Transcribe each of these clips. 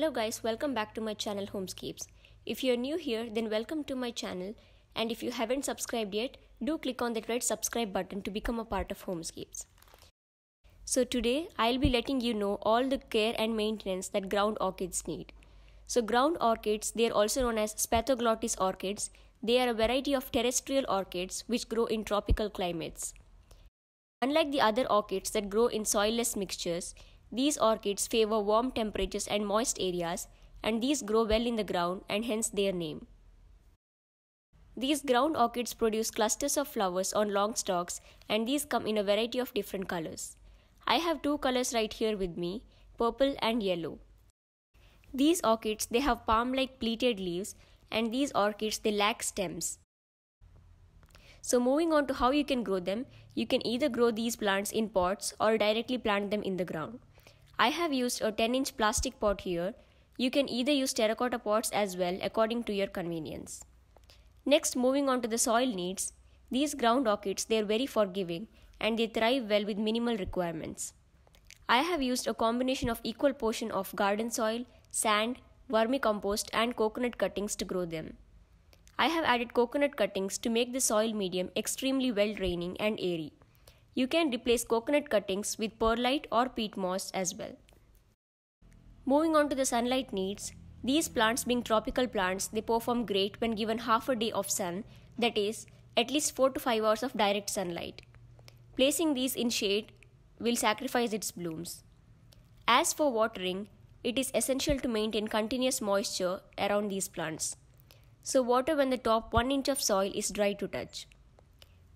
Hello guys, welcome back to my channel Homescapes. If you're new here, then welcome to my channel and if you haven't subscribed yet, do click on that red subscribe button to become a part of Homescapes. So today, I'll be letting you know all the care and maintenance that ground orchids need. So ground orchids, they are also known as spathoglottis orchids. They are a variety of terrestrial orchids which grow in tropical climates. Unlike the other orchids that grow in soilless mixtures, these orchids favor warm temperatures and moist areas, and these grow well in the ground and hence their name. These ground orchids produce clusters of flowers on long stalks and these come in a variety of different colors. I have two colors right here with me, purple and yellow. These orchids they have palm-like pleated leaves and these orchids they lack stems. So moving on to how you can grow them, you can either grow these plants in pots or directly plant them in the ground. I have used a 10 inch plastic pot here. You can either use terracotta pots as well according to your convenience. Next moving on to the soil needs. These ground orchids they are very forgiving and they thrive well with minimal requirements. I have used a combination of equal portion of garden soil, sand, vermicompost and coconut cuttings to grow them. I have added coconut cuttings to make the soil medium extremely well draining and airy. You can replace coconut cuttings with perlite or peat moss as well. Moving on to the sunlight needs, these plants being tropical plants, they perform great when given half a day of sun, that is, at least 4 to 5 hours of direct sunlight. Placing these in shade will sacrifice its blooms. As for watering, it is essential to maintain continuous moisture around these plants. So, water when the top 1 inch of soil is dry to touch.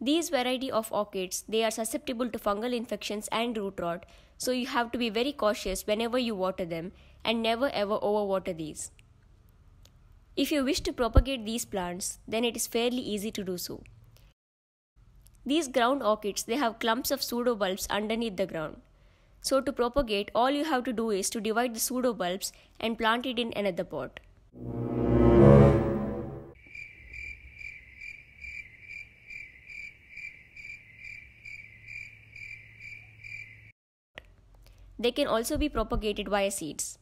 These variety of orchids, they are susceptible to fungal infections and root rot, so you have to be very cautious whenever you water them and never ever overwater these. If you wish to propagate these plants, then it is fairly easy to do so. These ground orchids, they have clumps of pseudobulbs underneath the ground. So to propagate, all you have to do is to divide the pseudobulbs and plant it in another pot. They can also be propagated via seeds.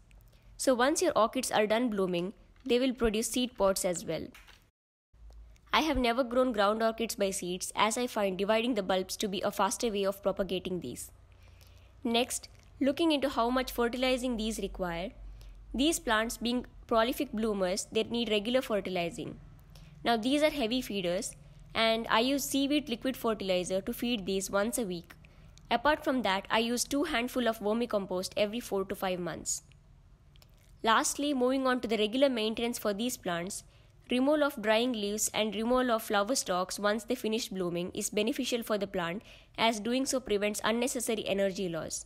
So once your orchids are done blooming, they will produce seed pods as well. I have never grown ground orchids by seeds as I find dividing the bulbs to be a faster way of propagating these. Next, looking into how much fertilizing these require, these plants being prolific bloomers, they need regular fertilizing. Now these are heavy feeders and I use seaweed liquid fertilizer to feed these once a week. Apart from that, I use 2 handful of vermicompost every 4 to 5 months. Lastly, moving on to the regular maintenance for these plants, removal of drying leaves and removal of flower stalks once they finish blooming is beneficial for the plant as doing so prevents unnecessary energy loss.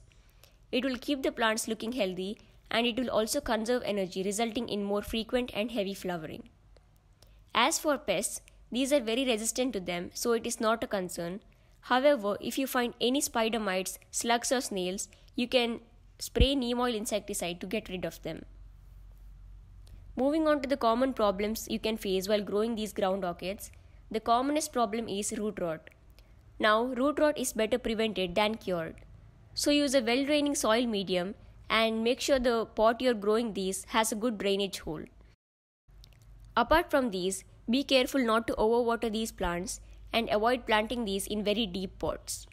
It will keep the plants looking healthy and it will also conserve energy resulting in more frequent and heavy flowering. As for pests, these are very resistant to them so it is not a concern However, if you find any spider mites, slugs, or snails, you can spray neem oil insecticide to get rid of them. Moving on to the common problems you can face while growing these ground orchids, the commonest problem is root rot. Now, root rot is better prevented than cured. So, use a well draining soil medium and make sure the pot you're growing these has a good drainage hole. Apart from these, be careful not to overwater these plants and avoid planting these in very deep pots.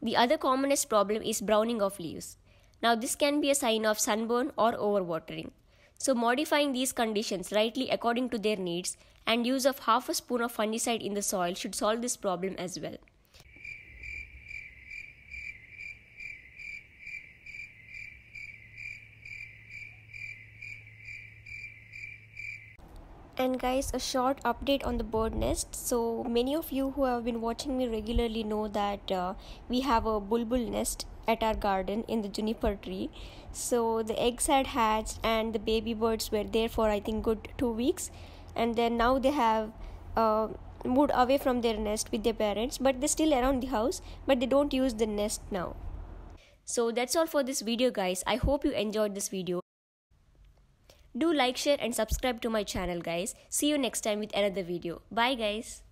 The other commonest problem is browning of leaves. Now, this can be a sign of sunburn or overwatering. So, modifying these conditions rightly according to their needs and use of half a spoon of fungicide in the soil should solve this problem as well. and guys a short update on the bird nest so many of you who have been watching me regularly know that uh, we have a bulbul nest at our garden in the juniper tree so the eggs had hatched and the baby birds were there for i think good two weeks and then now they have uh, moved away from their nest with their parents but they're still around the house but they don't use the nest now so that's all for this video guys i hope you enjoyed this video do like, share and subscribe to my channel guys. See you next time with another video. Bye guys.